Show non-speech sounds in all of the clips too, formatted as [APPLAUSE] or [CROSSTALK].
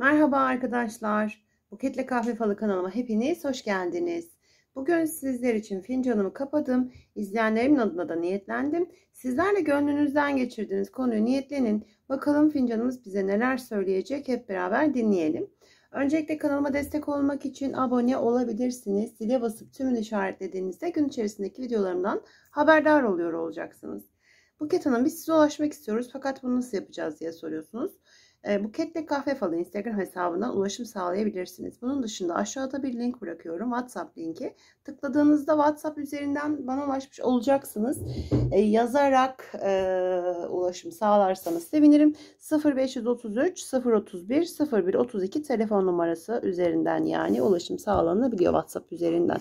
Merhaba arkadaşlar. Buketle Kahve Falı kanalıma hepiniz hoş geldiniz. Bugün sizler için fincanımı kapadım. İzleyenlerimin adına da niyetlendim. Sizler de gönlünüzden geçirdiğiniz konuyu niyetlenin. Bakalım fincanımız bize neler söyleyecek hep beraber dinleyelim. Öncelikle kanalıma destek olmak için abone olabilirsiniz. Zile basıp tümünü işaretlediğinizde gün içerisindeki videolarımdan haberdar oluyor olacaksınız. Buket Hanım biz size ulaşmak istiyoruz fakat bunu nasıl yapacağız diye soruyorsunuz. E, ee, Buketle kahve falan Instagram hesabından ulaşım sağlayabilirsiniz. Bunun dışında aşağıda bir link bırakıyorum. WhatsApp linki. Tıkladığınızda WhatsApp üzerinden bana ulaşmış olacaksınız. E, yazarak e, ulaşım sağlarsanız sevinirim. 0533 031 0132 telefon numarası üzerinden yani ulaşım sağlanabiliyor WhatsApp üzerinden.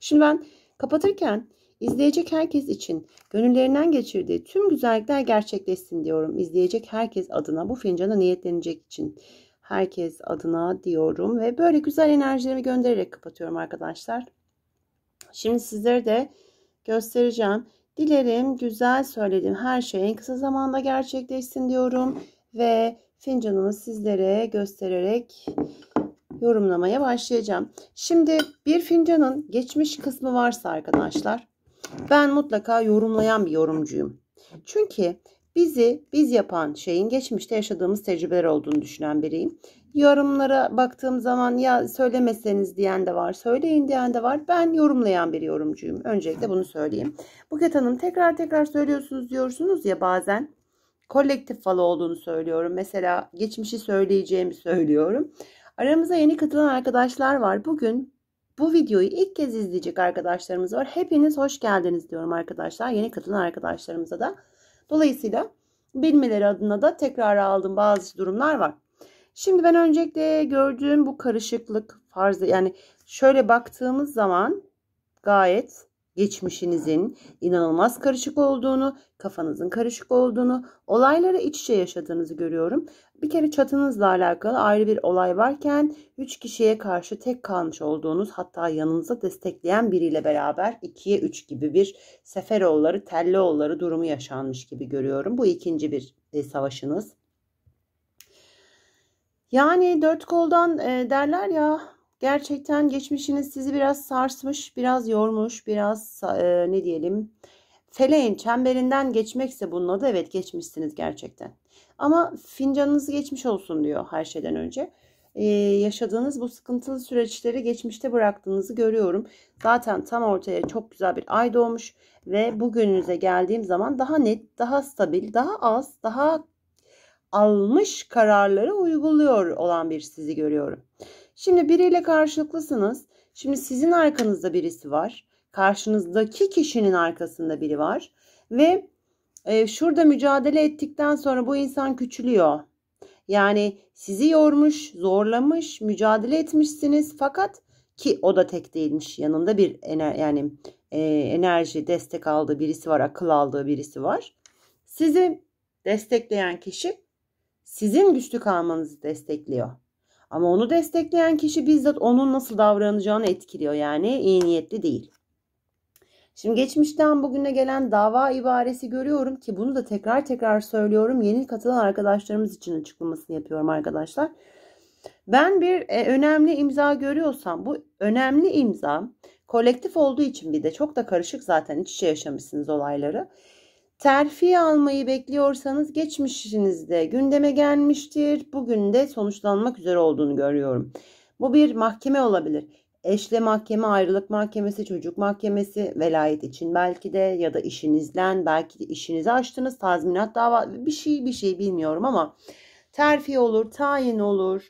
Şimdi ben kapatırken İzleyecek herkes için gönüllerinden geçirdiği tüm güzellikler gerçekleşsin diyorum. İzleyecek herkes adına bu fincana niyetlenecek için. Herkes adına diyorum ve böyle güzel enerjilerimi göndererek kapatıyorum arkadaşlar. Şimdi sizlere de göstereceğim. Dilerim güzel söylediğim her şey en kısa zamanda gerçekleşsin diyorum ve fincanımı sizlere göstererek yorumlamaya başlayacağım. Şimdi bir fincanın geçmiş kısmı varsa arkadaşlar ben mutlaka yorumlayan bir yorumcuyum. Çünkü bizi biz yapan şeyin geçmişte yaşadığımız tecrübeler olduğunu düşünen biriyim. Yorumlara baktığım zaman ya söylemeseniz diyen de var, söyleyin diyen de var. Ben yorumlayan bir yorumcuyum. Öncelikle bunu söyleyeyim. Buket Hanım tekrar tekrar söylüyorsunuz diyorsunuz ya bazen. Kolektif falı olduğunu söylüyorum. Mesela geçmişi söyleyeceğimi söylüyorum. Aramıza yeni katılan arkadaşlar var. Bugün bu videoyu ilk kez izleyecek arkadaşlarımız var. Hepiniz hoş geldiniz diyorum arkadaşlar. Yeni katılan arkadaşlarımıza da. Dolayısıyla bilmeleri adına da tekrar aldım bazı durumlar var. Şimdi ben öncelikle gördüğüm bu karışıklık farzı yani şöyle baktığımız zaman gayet geçmişinizin inanılmaz karışık olduğunu, kafanızın karışık olduğunu, olayları iç içe yaşadığınızı görüyorum. Bir kere çatınızla alakalı ayrı bir olay varken 3 kişiye karşı tek kalmış olduğunuz hatta yanınıza destekleyen biriyle beraber 2'ye 3 gibi bir Seferoğulları Tellioğulları durumu yaşanmış gibi görüyorum. Bu ikinci bir e, savaşınız. Yani dört koldan e, derler ya gerçekten geçmişiniz sizi biraz sarsmış, biraz yormuş, biraz e, ne diyelim feleğin çemberinden geçmekse bunun adı evet geçmişsiniz gerçekten. Ama fincanınız geçmiş olsun diyor her şeyden önce. Ee, yaşadığınız bu sıkıntılı süreçleri geçmişte bıraktığınızı görüyorum. Zaten tam ortaya çok güzel bir ay doğmuş ve bugününüze geldiğim zaman daha net, daha stabil, daha az, daha almış kararları uyguluyor olan bir sizi görüyorum. Şimdi biriyle karşılıklısınız. Şimdi sizin arkanızda birisi var. Karşınızdaki kişinin arkasında biri var ve e, şurada mücadele ettikten sonra bu insan küçülüyor. Yani sizi yormuş, zorlamış, mücadele etmişsiniz fakat ki o da tek değilmiş. Yanında bir ener yani e, enerji, destek aldığı birisi var, akıl aldığı birisi var. Sizi destekleyen kişi sizin güçlü kalmanızı destekliyor. Ama onu destekleyen kişi bizzat onun nasıl davranacağını etkiliyor. Yani iyi niyetli değil. Şimdi geçmişten bugüne gelen dava ibaresi görüyorum ki bunu da tekrar tekrar söylüyorum. Yeni katılan arkadaşlarımız için açıklamasını yapıyorum arkadaşlar. Ben bir e, önemli imza görüyorsam bu önemli imza kolektif olduğu için bir de çok da karışık zaten iç içe yaşamışsınız olayları. Terfi almayı bekliyorsanız geçmişinizde gündeme gelmiştir. Bugün de sonuçlanmak üzere olduğunu görüyorum. Bu bir mahkeme olabilir. Eşle mahkeme, ayrılık mahkemesi, çocuk mahkemesi, velayet için belki de ya da işinizden belki de işinizi açtınız, tazminat dava bir şey bir şey bilmiyorum ama terfi olur, tayin olur.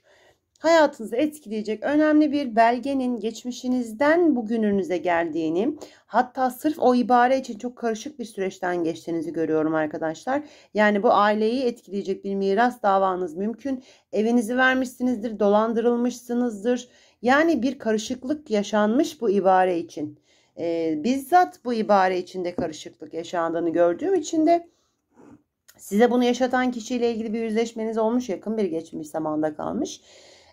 Hayatınızı etkileyecek önemli bir belgenin geçmişinizden bugününüze geldiğini hatta sırf o ibare için çok karışık bir süreçten geçtiğinizi görüyorum arkadaşlar. Yani bu aileyi etkileyecek bir miras davanız mümkün. Evinizi vermişsinizdir, dolandırılmışsınızdır yani bir karışıklık yaşanmış bu ibare için. E, bizzat bu ibare içinde karışıklık yaşandığını gördüğüm için de size bunu yaşatan kişiyle ilgili bir yüzleşmeniz olmuş yakın bir geçmiş zamanda kalmış.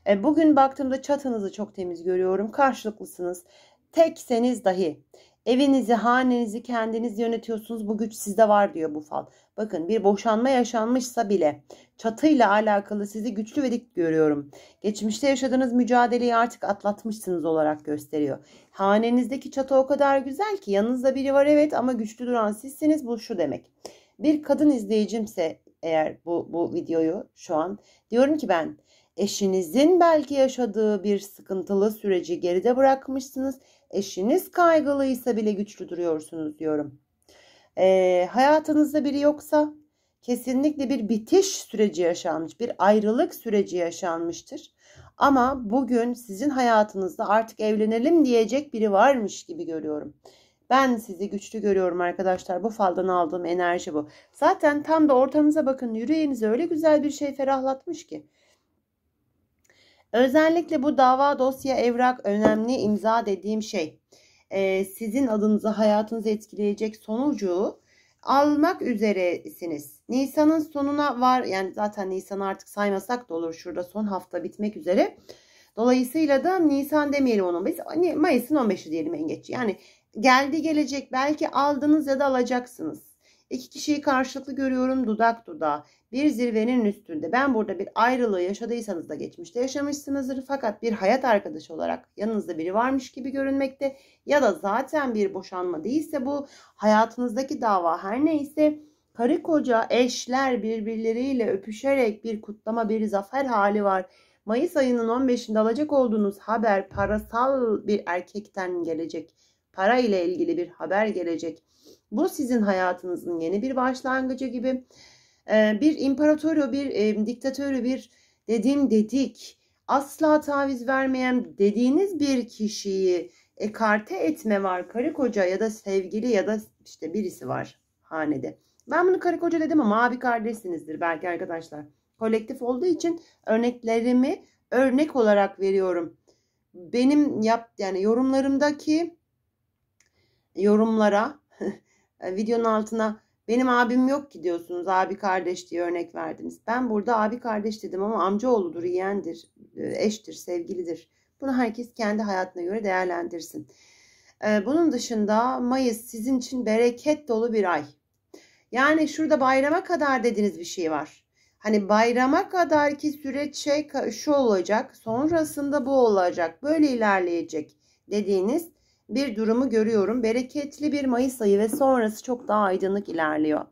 E, bugün baktığımda çatınızı çok temiz görüyorum. Karşılıklısınız. Tekseniz dahi Evinizi, hanenizi kendiniz yönetiyorsunuz. Bu güç sizde var diyor bu fal. Bakın bir boşanma yaşanmışsa bile çatıyla alakalı sizi güçlü ve dik görüyorum. Geçmişte yaşadığınız mücadeleyi artık atlatmışsınız olarak gösteriyor. Hanenizdeki çatı o kadar güzel ki yanınızda biri var evet ama güçlü duran sizsiniz. Bu şu demek. Bir kadın izleyicimse eğer bu, bu videoyu şu an diyorum ki ben Eşinizin belki yaşadığı bir sıkıntılı süreci geride bırakmışsınız. Eşiniz kaygılıysa bile güçlü duruyorsunuz diyorum. E, hayatınızda biri yoksa kesinlikle bir bitiş süreci yaşanmış, bir ayrılık süreci yaşanmıştır. Ama bugün sizin hayatınızda artık evlenelim diyecek biri varmış gibi görüyorum. Ben sizi güçlü görüyorum arkadaşlar. Bu faldan aldığım enerji bu. Zaten tam da ortanıza bakın. Yüreğinizi öyle güzel bir şey ferahlatmış ki. Özellikle bu dava dosya evrak önemli imza dediğim şey. Ee, sizin adınıza hayatınızı etkileyecek sonucu almak üzeresiniz. Nisan'ın sonuna var yani zaten Nisan'ı artık saymasak da olur şurada son hafta bitmek üzere. Dolayısıyla da Nisan demeyelim onu biz hani Mayıs'ın 15'i diyelim en geç. Yani geldi gelecek belki aldınız ya da alacaksınız. İki kişiyi karşılıklı görüyorum dudak dudağa. Bir zirvenin üstünde. Ben burada bir ayrılığı yaşadıysanız da geçmişte yaşamışsınızdır. Fakat bir hayat arkadaşı olarak yanınızda biri varmış gibi görünmekte. Ya da zaten bir boşanma değilse bu hayatınızdaki dava her neyse karı koca eşler birbirleriyle öpüşerek bir kutlama bir zafer hali var. Mayıs ayının 15'inde alacak olduğunuz haber parasal bir erkekten gelecek. Para ile ilgili bir haber gelecek. Bu sizin hayatınızın yeni bir başlangıcı gibi. Ee, bir imparatoru, bir diktatörü, bir dedim dedik, asla taviz vermeyen dediğiniz bir kişiyi ekarte etme var. Karı koca ya da sevgili ya da işte birisi var hanede. Ben bunu karı koca dedim ama abi kardeşsinizdir belki arkadaşlar. Kolektif olduğu için örneklerimi örnek olarak veriyorum. Benim yap yani yorumlarımdaki yorumlara [LAUGHS] E, videonun altına benim abim yok ki diyorsunuz abi kardeş diye örnek verdiniz. Ben burada abi kardeş dedim ama amca amcaoğludur, yeğendir, e, eştir, sevgilidir. Bunu herkes kendi hayatına göre değerlendirsin. E, bunun dışında Mayıs sizin için bereket dolu bir ay. Yani şurada bayrama kadar dediğiniz bir şey var. Hani bayrama kadar ki süreç şey şu olacak, sonrasında bu olacak, böyle ilerleyecek dediğiniz bir durumu görüyorum. Bereketli bir Mayıs ayı ve sonrası çok daha aydınlık ilerliyor.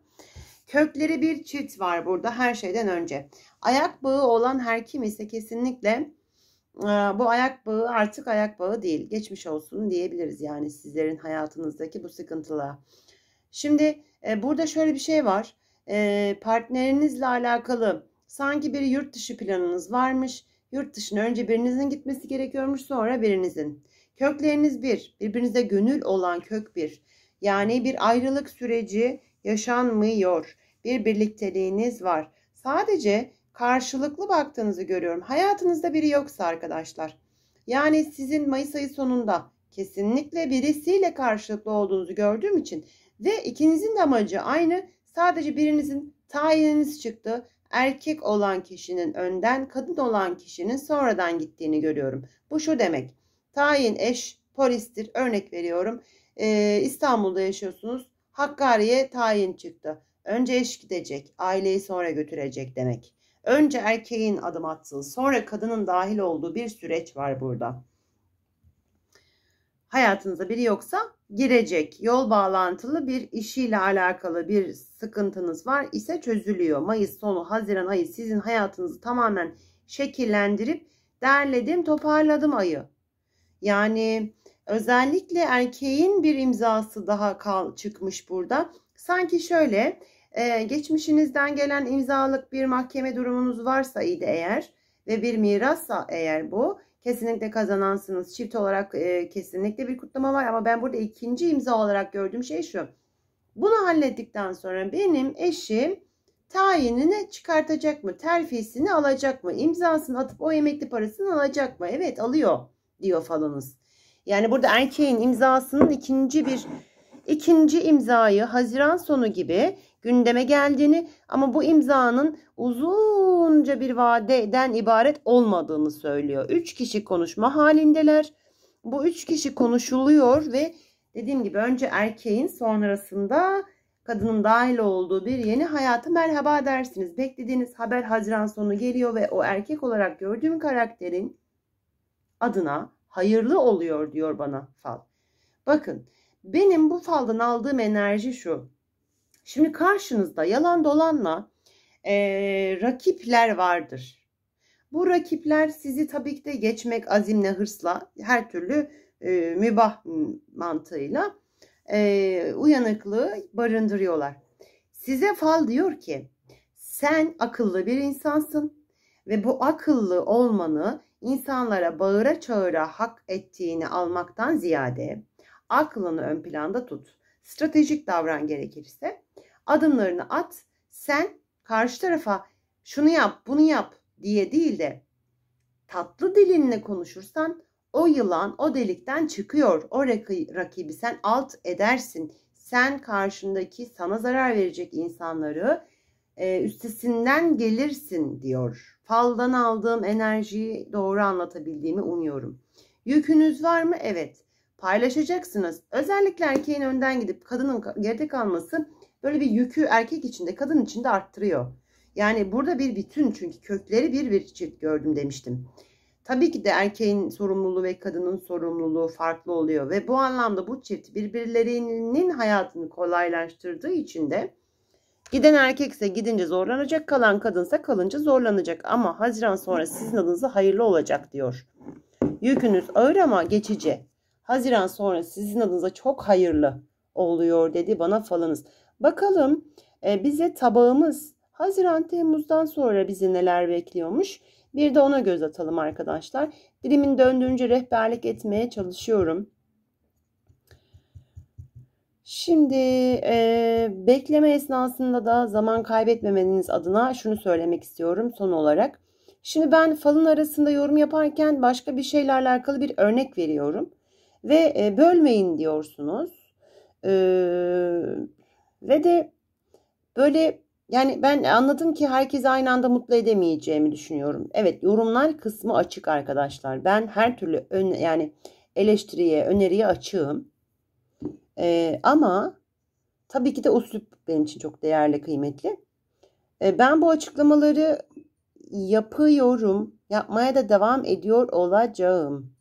Kökleri bir çift var burada her şeyden önce. Ayak bağı olan her kim ise kesinlikle e, bu ayak bağı artık ayak bağı değil. Geçmiş olsun diyebiliriz yani sizlerin hayatınızdaki bu sıkıntıla. Şimdi e, burada şöyle bir şey var. E, partnerinizle alakalı sanki bir yurt dışı planınız varmış. Yurt dışına önce birinizin gitmesi gerekiyormuş sonra birinizin. Kökleriniz bir. Birbirinize gönül olan kök bir. Yani bir ayrılık süreci yaşanmıyor. Bir birlikteliğiniz var. Sadece karşılıklı baktığınızı görüyorum. Hayatınızda biri yoksa arkadaşlar. Yani sizin Mayıs ayı sonunda kesinlikle birisiyle karşılıklı olduğunuzu gördüğüm için ve ikinizin de amacı aynı. Sadece birinizin tayiniz çıktı. Erkek olan kişinin önden, kadın olan kişinin sonradan gittiğini görüyorum. Bu şu demek. Tayin eş polistir. Örnek veriyorum. Ee, İstanbul'da yaşıyorsunuz. Hakkari'ye tayin çıktı. Önce eş gidecek. Aileyi sonra götürecek demek. Önce erkeğin adım attığı sonra kadının dahil olduğu bir süreç var burada. Hayatınızda biri yoksa girecek. Yol bağlantılı bir işiyle alakalı bir sıkıntınız var ise çözülüyor. Mayıs sonu Haziran ayı sizin hayatınızı tamamen şekillendirip derledim toparladım ayı. Yani özellikle erkeğin bir imzası daha kal çıkmış burada. Sanki şöyle e, geçmişinizden gelen imzalık bir mahkeme durumunuz varsa idi eğer ve bir mirassa eğer bu kesinlikle kazanansınız. Çift olarak e, kesinlikle bir kutlama var ama ben burada ikinci imza olarak gördüğüm şey şu. Bunu hallettikten sonra benim eşim tayinini çıkartacak mı? Terfisini alacak mı? İmzasını atıp o emekli parasını alacak mı? Evet alıyor diyor falınız. Yani burada erkeğin imzasının ikinci bir ikinci imzayı Haziran sonu gibi gündeme geldiğini ama bu imzanın uzunca bir vadeden ibaret olmadığını söylüyor. Üç kişi konuşma halindeler. Bu üç kişi konuşuluyor ve dediğim gibi önce erkeğin sonrasında kadının dahil olduğu bir yeni hayata merhaba dersiniz. Beklediğiniz haber Haziran sonu geliyor ve o erkek olarak gördüğüm karakterin adına hayırlı oluyor diyor bana fal. Bakın benim bu faldan aldığım enerji şu. Şimdi karşınızda yalan dolanla e, rakipler vardır. Bu rakipler sizi tabii ki de geçmek azimle, hırsla, her türlü e, mübah mantığıyla e, uyanıklığı barındırıyorlar. Size fal diyor ki sen akıllı bir insansın ve bu akıllı olmanı insanlara bağıra çağıra hak ettiğini almaktan ziyade aklını ön planda tut. Stratejik davran gerekirse adımlarını at. Sen karşı tarafa şunu yap, bunu yap diye değil de tatlı dilinle konuşursan o yılan o delikten çıkıyor. O rakibi sen alt edersin. Sen karşındaki sana zarar verecek insanları e, üstesinden gelirsin diyor Faldan aldığım enerjiyi doğru anlatabildiğimi umuyorum. Yükünüz var mı? Evet. Paylaşacaksınız. Özellikle erkeğin önden gidip kadının geride kalması böyle bir yükü erkek içinde kadın içinde arttırıyor. Yani burada bir bütün çünkü kökleri bir bir çift gördüm demiştim. Tabii ki de erkeğin sorumluluğu ve kadının sorumluluğu farklı oluyor ve bu anlamda bu çift birbirlerinin hayatını kolaylaştırdığı için de Giden erkekse gidince zorlanacak, kalan kadınsa kalınca zorlanacak ama Haziran sonra sizin adınıza hayırlı olacak diyor. Yükünüz ağır ama geçici. Haziran sonra sizin adınıza çok hayırlı oluyor dedi bana falanız. Bakalım e, bize tabağımız Haziran Temmuz'dan sonra bizi neler bekliyormuş. Bir de ona göz atalım arkadaşlar. Dilimin döndüğünce rehberlik etmeye çalışıyorum. Şimdi e, bekleme esnasında da zaman kaybetmemeniz adına şunu söylemek istiyorum son olarak. Şimdi ben falın arasında yorum yaparken başka bir şeylerle alakalı bir örnek veriyorum. Ve e, bölmeyin diyorsunuz. E, ve de böyle yani ben anladım ki herkesi aynı anda mutlu edemeyeceğimi düşünüyorum. Evet yorumlar kısmı açık arkadaşlar. Ben her türlü ön, yani eleştiriye, öneriye açığım. E, ama tabii ki de üslup benim için çok değerli, kıymetli. E, ben bu açıklamaları yapıyorum, yapmaya da devam ediyor olacağım.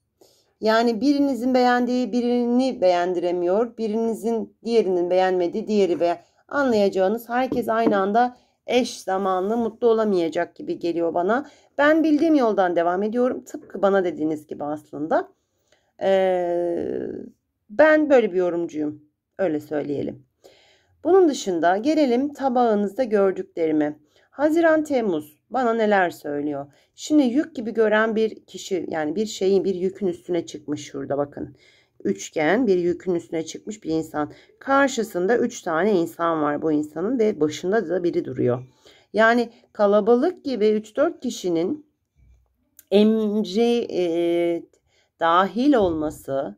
Yani birinizin beğendiği birini beğendiremiyor, birinizin diğerinin beğenmediği diğeri beğen anlayacağınız herkes aynı anda eş zamanlı mutlu olamayacak gibi geliyor bana. Ben bildiğim yoldan devam ediyorum. Tıpkı bana dediğiniz gibi aslında. Ee, ben böyle bir yorumcuyum. Öyle söyleyelim. Bunun dışında gelelim tabağınızda gördüklerime. Haziran Temmuz bana neler söylüyor? Şimdi yük gibi gören bir kişi yani bir şeyin bir yükün üstüne çıkmış şurada bakın. Üçgen bir yükün üstüne çıkmış bir insan. Karşısında üç tane insan var bu insanın ve başında da biri duruyor. Yani kalabalık gibi 3-4 kişinin emri e, dahil olması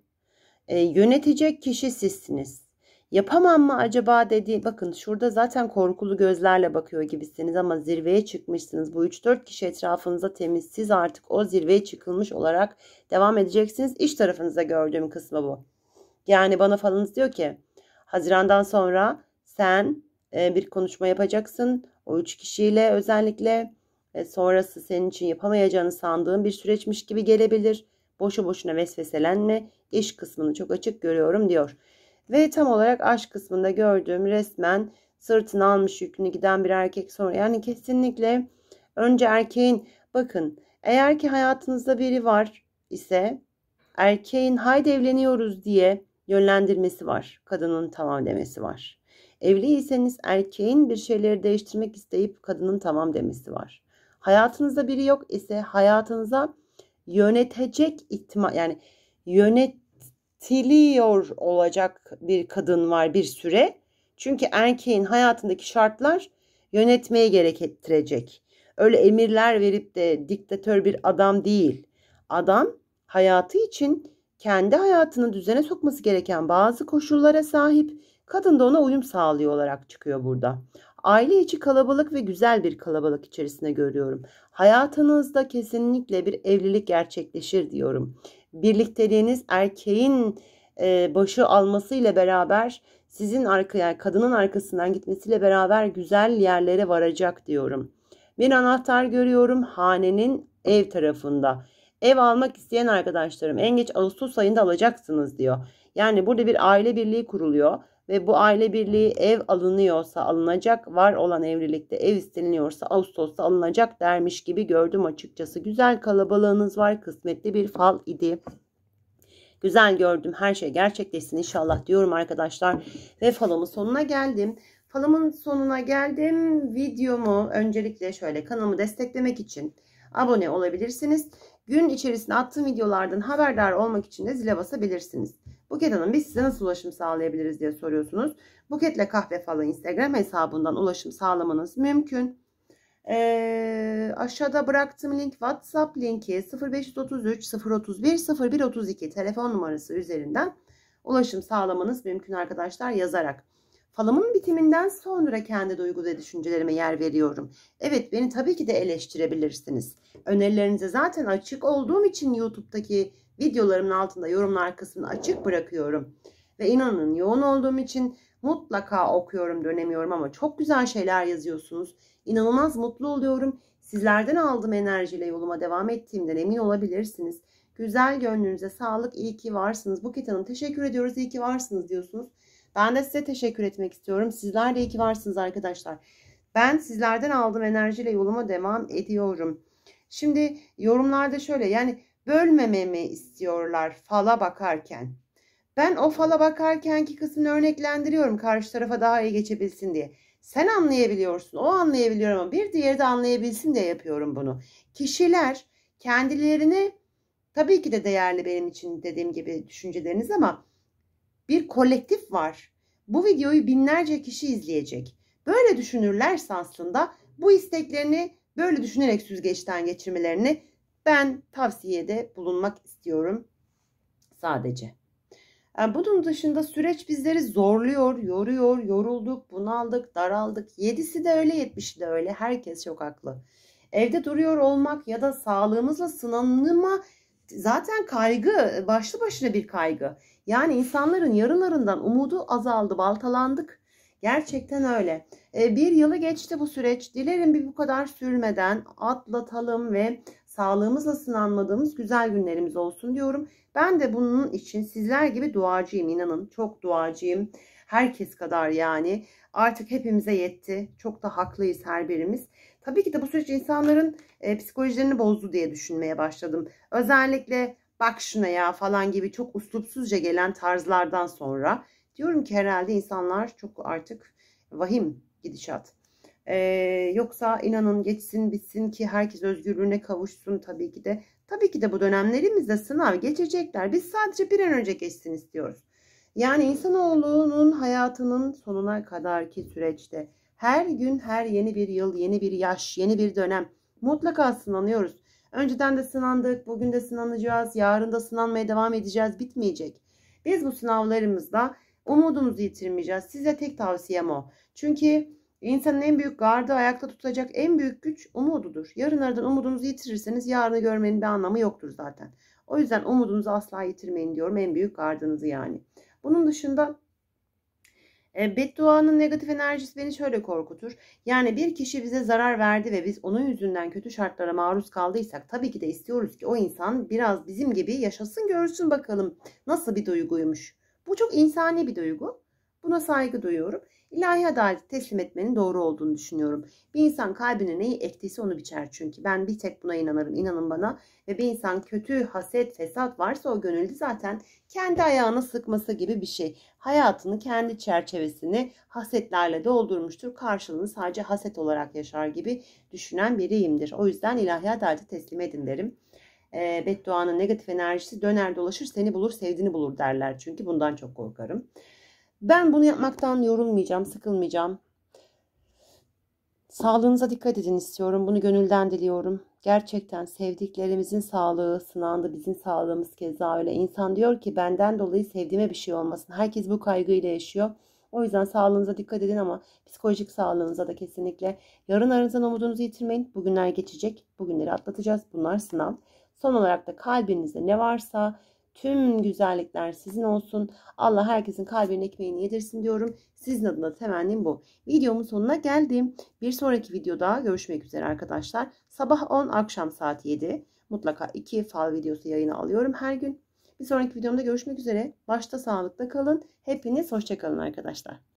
e, yönetecek kişi sizsiniz. Yapamam mı acaba dedi. Bakın şurada zaten korkulu gözlerle bakıyor gibisiniz ama zirveye çıkmışsınız. Bu 3-4 kişi etrafınıza temiz. Siz artık o zirveye çıkılmış olarak devam edeceksiniz. İş tarafınıza gördüğüm kısmı bu. Yani bana falanız diyor ki Haziran'dan sonra sen e, bir konuşma yapacaksın. O üç kişiyle özellikle e, sonrası senin için yapamayacağını sandığın bir süreçmiş gibi gelebilir. Boşu boşuna vesveselenme. iş kısmını çok açık görüyorum diyor. Ve tam olarak aşk kısmında gördüğüm resmen sırtını almış yükünü giden bir erkek sonra. Yani kesinlikle önce erkeğin bakın eğer ki hayatınızda biri var ise erkeğin haydi evleniyoruz diye yönlendirmesi var. Kadının tamam demesi var. Evliyseniz erkeğin bir şeyleri değiştirmek isteyip kadının tamam demesi var. Hayatınızda biri yok ise hayatınıza yönetecek ihtimal yani yönetiliyor olacak bir kadın var bir süre. Çünkü erkeğin hayatındaki şartlar yönetmeye gerektirecek. Öyle emirler verip de diktatör bir adam değil. Adam hayatı için kendi hayatını düzene sokması gereken bazı koşullara sahip. Kadın da ona uyum sağlıyor olarak çıkıyor burada. Aile içi kalabalık ve güzel bir kalabalık içerisinde görüyorum. Hayatınızda kesinlikle bir evlilik gerçekleşir diyorum. Birlikteliğiniz erkeğin e, başı almasıyla beraber sizin arkaya, kadının arkasından gitmesiyle beraber güzel yerlere varacak diyorum. Bir anahtar görüyorum hanenin ev tarafında. Ev almak isteyen arkadaşlarım en geç Ağustos ayında alacaksınız diyor. Yani burada bir aile birliği kuruluyor ve bu aile birliği ev alınıyorsa alınacak, var olan evlilikte ev isteniliyorsa Ağustos'ta alınacak dermiş gibi gördüm açıkçası. Güzel kalabalığınız var, kısmetli bir fal idi. Güzel gördüm. Her şey gerçekleşsin inşallah diyorum arkadaşlar. Ve falımın sonuna geldim. Falımın sonuna geldim. Videomu öncelikle şöyle kanalımı desteklemek için abone olabilirsiniz. Gün içerisinde attığım videolardan haberdar olmak için de zile basabilirsiniz. Buket Hanım biz size nasıl ulaşım sağlayabiliriz diye soruyorsunuz. Buketle kahve falan Instagram hesabından ulaşım sağlamanız mümkün. Ee, aşağıda bıraktığım link WhatsApp linki 0533 031 0132 telefon numarası üzerinden ulaşım sağlamanız mümkün arkadaşlar yazarak. Falımın bitiminden sonra kendi duygu ve düşüncelerime yer veriyorum. Evet beni tabii ki de eleştirebilirsiniz. Önerilerinize zaten açık olduğum için YouTube'daki Videolarımın altında yorumlar kısmını açık bırakıyorum. Ve inanın yoğun olduğum için mutlaka okuyorum dönemiyorum ama çok güzel şeyler yazıyorsunuz. İnanılmaz mutlu oluyorum. Sizlerden aldığım enerjiyle yoluma devam ettiğimden emin olabilirsiniz. Güzel gönlünüze sağlık. İyi ki varsınız. Buket Hanım teşekkür ediyoruz. İyi ki varsınız diyorsunuz. Ben de size teşekkür etmek istiyorum. Sizler de iyi ki varsınız arkadaşlar. Ben sizlerden aldığım enerjiyle yoluma devam ediyorum. Şimdi yorumlarda şöyle yani bölmememi istiyorlar fala bakarken. Ben o fala bakarkenki kısmını örneklendiriyorum karşı tarafa daha iyi geçebilsin diye. Sen anlayabiliyorsun, o anlayabiliyor ama bir diğeri de anlayabilsin diye yapıyorum bunu. Kişiler kendilerini tabii ki de değerli benim için dediğim gibi düşünceleriniz ama bir kolektif var. Bu videoyu binlerce kişi izleyecek. Böyle düşünürlerse aslında bu isteklerini böyle düşünerek süzgeçten geçirmelerini ben tavsiyede bulunmak istiyorum sadece. Ee, bunun dışında süreç bizleri zorluyor, yoruyor, yorulduk, bunaldık, daraldık. Yedisi de öyle, yetmişi de öyle. Herkes çok haklı. Evde duruyor olmak ya da sağlığımızla sınanma zaten kaygı, başlı başına bir kaygı. Yani insanların yarınlarından umudu azaldı, baltalandık. Gerçekten öyle. Ee, bir yılı geçti bu süreç. Dilerim bir bu kadar sürmeden atlatalım ve sağlığımızla sınanmadığımız güzel günlerimiz olsun diyorum. Ben de bunun için sizler gibi duacıyım inanın. Çok duacıyım. Herkes kadar yani. Artık hepimize yetti. Çok da haklıyız her birimiz. Tabii ki de bu süreç insanların e, psikolojilerini bozdu diye düşünmeye başladım. Özellikle bak şuna ya falan gibi çok uslupsuzca gelen tarzlardan sonra diyorum ki herhalde insanlar çok artık vahim gidişat. Ee, yoksa inanın geçsin bitsin ki herkes özgürlüğüne kavuşsun tabii ki de. Tabii ki de bu dönemlerimizde sınav geçecekler. Biz sadece bir an önce geçsin istiyoruz. Yani insanoğlunun hayatının sonuna kadarki süreçte her gün her yeni bir yıl, yeni bir yaş, yeni bir dönem mutlaka sınanıyoruz. Önceden de sınandık, bugün de sınanacağız, yarın da sınanmaya devam edeceğiz, bitmeyecek. Biz bu sınavlarımızda umudumuzu yitirmeyeceğiz. Size tek tavsiyem o. Çünkü İnsanın en büyük gardı ayakta tutacak en büyük güç umududur. Yarınlardan umudunuzu yitirirseniz yarını görmenin bir anlamı yoktur zaten. O yüzden umudunuzu asla yitirmeyin diyorum. En büyük gardınızı yani. Bunun dışında e, bedduanın negatif enerjisi beni şöyle korkutur. Yani bir kişi bize zarar verdi ve biz onun yüzünden kötü şartlara maruz kaldıysak tabii ki de istiyoruz ki o insan biraz bizim gibi yaşasın görsün bakalım nasıl bir duyguymuş. Bu çok insani bir duygu. Buna saygı duyuyorum. İlahi adaleti teslim etmenin doğru olduğunu düşünüyorum. Bir insan kalbine neyi ektiyse onu biçer çünkü. Ben bir tek buna inanırım İnanın bana. Ve bir insan kötü, haset, fesat varsa o gönüllü zaten kendi ayağına sıkması gibi bir şey. Hayatını kendi çerçevesini hasetlerle doldurmuştur. Karşılığını sadece haset olarak yaşar gibi düşünen biriyimdir. O yüzden ilahi adaleti teslim edin derim e, bedduanın negatif enerjisi döner dolaşır seni bulur sevdiğini bulur derler. Çünkü bundan çok korkarım. Ben bunu yapmaktan yorulmayacağım, sıkılmayacağım. Sağlığınıza dikkat edin istiyorum. Bunu gönülden diliyorum. Gerçekten sevdiklerimizin sağlığı sınandı. Bizim sağlığımız keza öyle. İnsan diyor ki benden dolayı sevdiğime bir şey olmasın. Herkes bu kaygıyla yaşıyor. O yüzden sağlığınıza dikkat edin ama psikolojik sağlığınıza da kesinlikle. Yarın aranızdan umudunuzu yitirmeyin. Bugünler geçecek. Bugünleri atlatacağız. Bunlar sınav. Son olarak da kalbinizde ne varsa Tüm güzellikler sizin olsun. Allah herkesin kalbinin ekmeğini yedirsin diyorum. Sizin adına temennim bu. Videomun sonuna geldim. Bir sonraki videoda görüşmek üzere arkadaşlar. Sabah 10 akşam saat 7. Mutlaka 2 fal videosu yayına alıyorum her gün. Bir sonraki videomda görüşmek üzere. Başta sağlıkla kalın. Hepiniz hoşçakalın arkadaşlar.